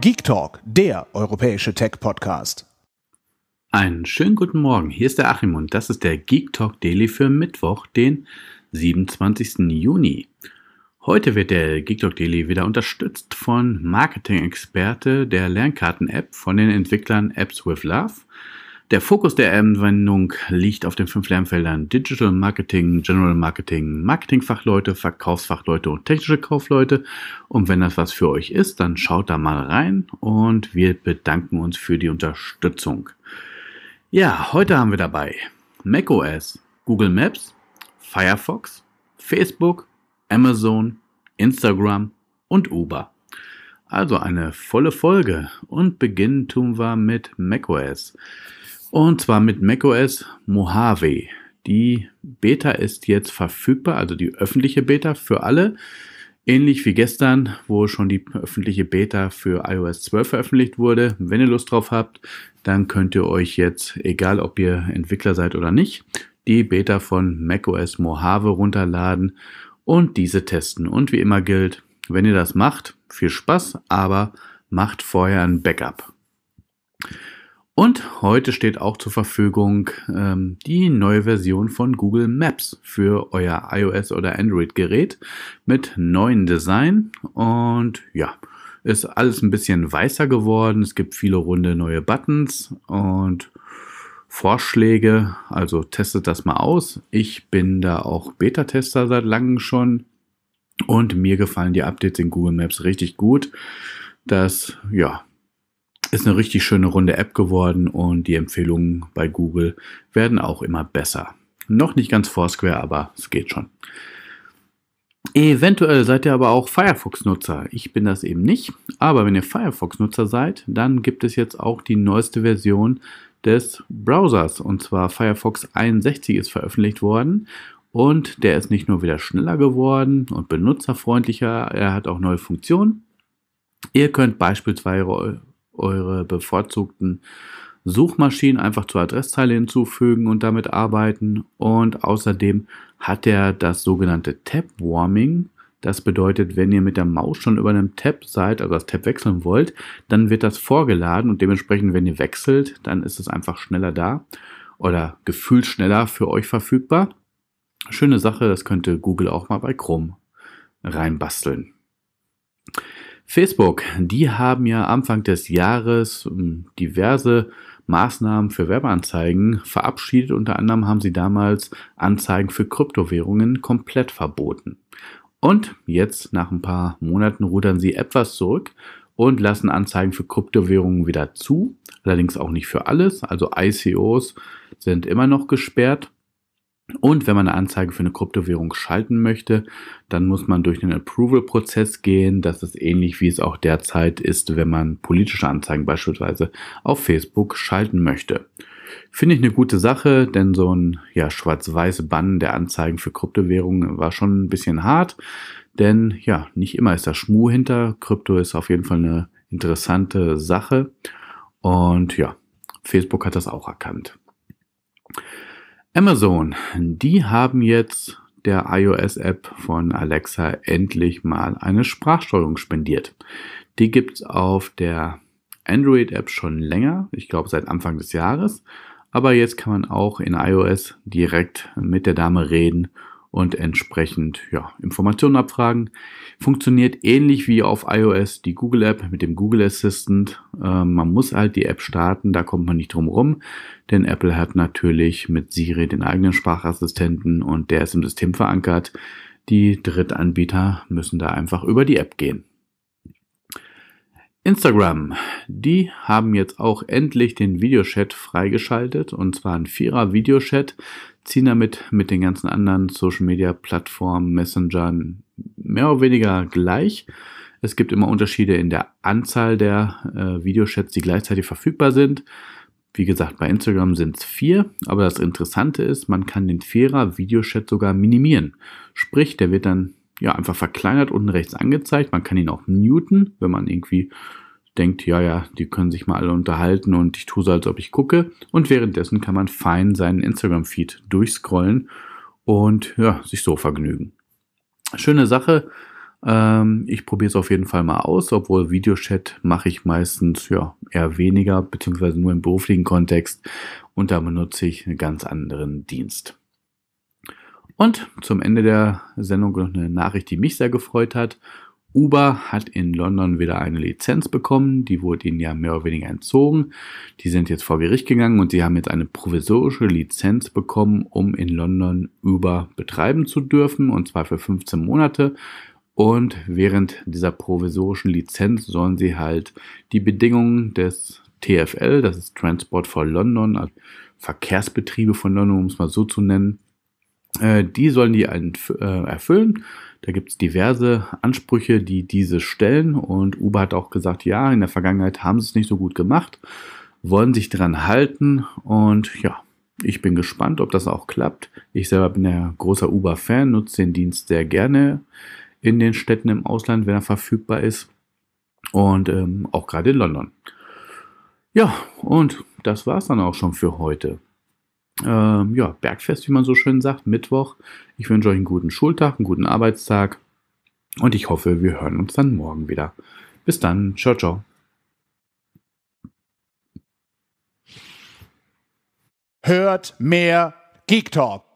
Geek Talk, der europäische Tech-Podcast. Einen schönen guten Morgen, hier ist der Achim und das ist der Geek Talk Daily für Mittwoch, den 27. Juni. Heute wird der Geek Talk Daily wieder unterstützt von Marketing-Experte der Lernkarten-App von den Entwicklern Apps with Love der Fokus der Anwendung liegt auf den fünf Lernfeldern Digital Marketing, General Marketing, Marketingfachleute, Verkaufsfachleute und technische Kaufleute. Und wenn das was für euch ist, dann schaut da mal rein und wir bedanken uns für die Unterstützung. Ja, heute haben wir dabei macOS, Google Maps, Firefox, Facebook, Amazon, Instagram und Uber. Also eine volle Folge und beginnen tun wir mit macOS. Und zwar mit macOS Mojave. Die Beta ist jetzt verfügbar, also die öffentliche Beta für alle. Ähnlich wie gestern, wo schon die öffentliche Beta für iOS 12 veröffentlicht wurde. Wenn ihr Lust drauf habt, dann könnt ihr euch jetzt, egal ob ihr Entwickler seid oder nicht, die Beta von macOS Mojave runterladen und diese testen. Und wie immer gilt, wenn ihr das macht, viel Spaß, aber macht vorher ein Backup. Und heute steht auch zur Verfügung ähm, die neue Version von Google Maps für euer iOS oder Android-Gerät mit neuen Design. Und ja, ist alles ein bisschen weißer geworden. Es gibt viele runde neue Buttons und Vorschläge. Also testet das mal aus. Ich bin da auch Beta-Tester seit langem schon. Und mir gefallen die Updates in Google Maps richtig gut. Das, ja, ist eine richtig schöne runde App geworden und die Empfehlungen bei Google werden auch immer besser. Noch nicht ganz Foursquare, aber es geht schon. Eventuell seid ihr aber auch Firefox-Nutzer. Ich bin das eben nicht. Aber wenn ihr Firefox-Nutzer seid, dann gibt es jetzt auch die neueste Version des Browsers. Und zwar Firefox 61 ist veröffentlicht worden. Und der ist nicht nur wieder schneller geworden und benutzerfreundlicher, er hat auch neue Funktionen. Ihr könnt beispielsweise eure bevorzugten Suchmaschinen einfach zur Adresszeile hinzufügen und damit arbeiten. Und außerdem hat er das sogenannte Tab Warming. Das bedeutet, wenn ihr mit der Maus schon über einem Tab seid, also das Tab wechseln wollt, dann wird das vorgeladen und dementsprechend, wenn ihr wechselt, dann ist es einfach schneller da oder gefühlt schneller für euch verfügbar. Schöne Sache, das könnte Google auch mal bei Chrome reinbasteln. Facebook, die haben ja Anfang des Jahres hm, diverse Maßnahmen für Werbeanzeigen verabschiedet. Unter anderem haben sie damals Anzeigen für Kryptowährungen komplett verboten. Und jetzt, nach ein paar Monaten, rudern sie etwas zurück und lassen Anzeigen für Kryptowährungen wieder zu. Allerdings auch nicht für alles. Also ICOs sind immer noch gesperrt. Und wenn man eine Anzeige für eine Kryptowährung schalten möchte, dann muss man durch den Approval-Prozess gehen. Das ist ähnlich, wie es auch derzeit ist, wenn man politische Anzeigen beispielsweise auf Facebook schalten möchte. Finde ich eine gute Sache, denn so ein ja, schwarz-weiß Bann der Anzeigen für Kryptowährungen war schon ein bisschen hart. Denn ja, nicht immer ist da Schmuh hinter. Krypto ist auf jeden Fall eine interessante Sache. Und ja, Facebook hat das auch erkannt. Amazon, die haben jetzt der iOS-App von Alexa endlich mal eine Sprachsteuerung spendiert. Die gibt's auf der Android-App schon länger, ich glaube seit Anfang des Jahres. Aber jetzt kann man auch in iOS direkt mit der Dame reden und entsprechend ja, Informationen abfragen. Funktioniert ähnlich wie auf iOS die Google App mit dem Google Assistant. Äh, man muss halt die App starten, da kommt man nicht drum rum, denn Apple hat natürlich mit Siri den eigenen Sprachassistenten und der ist im System verankert. Die Drittanbieter müssen da einfach über die App gehen. Instagram, die haben jetzt auch endlich den Videochat freigeschaltet und zwar ein Vierer Videochat ziehen damit mit den ganzen anderen Social Media Plattformen, Messengern mehr oder weniger gleich. Es gibt immer Unterschiede in der Anzahl der äh, Videochats, die gleichzeitig verfügbar sind. Wie gesagt, bei Instagram sind es vier, aber das Interessante ist, man kann den Vierer Videochat sogar minimieren. Sprich, der wird dann ja einfach verkleinert unten rechts angezeigt. Man kann ihn auch muten, wenn man irgendwie denkt, ja, ja, die können sich mal alle unterhalten und ich tue so, als ob ich gucke. Und währenddessen kann man fein seinen Instagram-Feed durchscrollen und ja, sich so vergnügen. Schöne Sache. Ähm, ich probiere es auf jeden Fall mal aus, obwohl Videochat mache ich meistens ja eher weniger, beziehungsweise nur im beruflichen Kontext. Und da benutze ich einen ganz anderen Dienst. Und zum Ende der Sendung noch eine Nachricht, die mich sehr gefreut hat. Uber hat in London wieder eine Lizenz bekommen, die wurde ihnen ja mehr oder weniger entzogen. Die sind jetzt vor Gericht gegangen und sie haben jetzt eine provisorische Lizenz bekommen, um in London Uber betreiben zu dürfen, und zwar für 15 Monate. Und während dieser provisorischen Lizenz sollen sie halt die Bedingungen des TFL, das ist Transport for London, also Verkehrsbetriebe von London, um es mal so zu nennen, äh, die sollen die äh, erfüllen. Da gibt es diverse Ansprüche, die diese stellen. Und Uber hat auch gesagt, ja, in der Vergangenheit haben sie es nicht so gut gemacht, wollen sich dran halten. Und ja, ich bin gespannt, ob das auch klappt. Ich selber bin ja großer Uber-Fan, nutze den Dienst sehr gerne in den Städten im Ausland, wenn er verfügbar ist. Und ähm, auch gerade in London. Ja, und das war's dann auch schon für heute ähm, ja, Bergfest, wie man so schön sagt, Mittwoch. Ich wünsche euch einen guten Schultag, einen guten Arbeitstag und ich hoffe, wir hören uns dann morgen wieder. Bis dann, ciao, ciao. Hört mehr Geek Talk.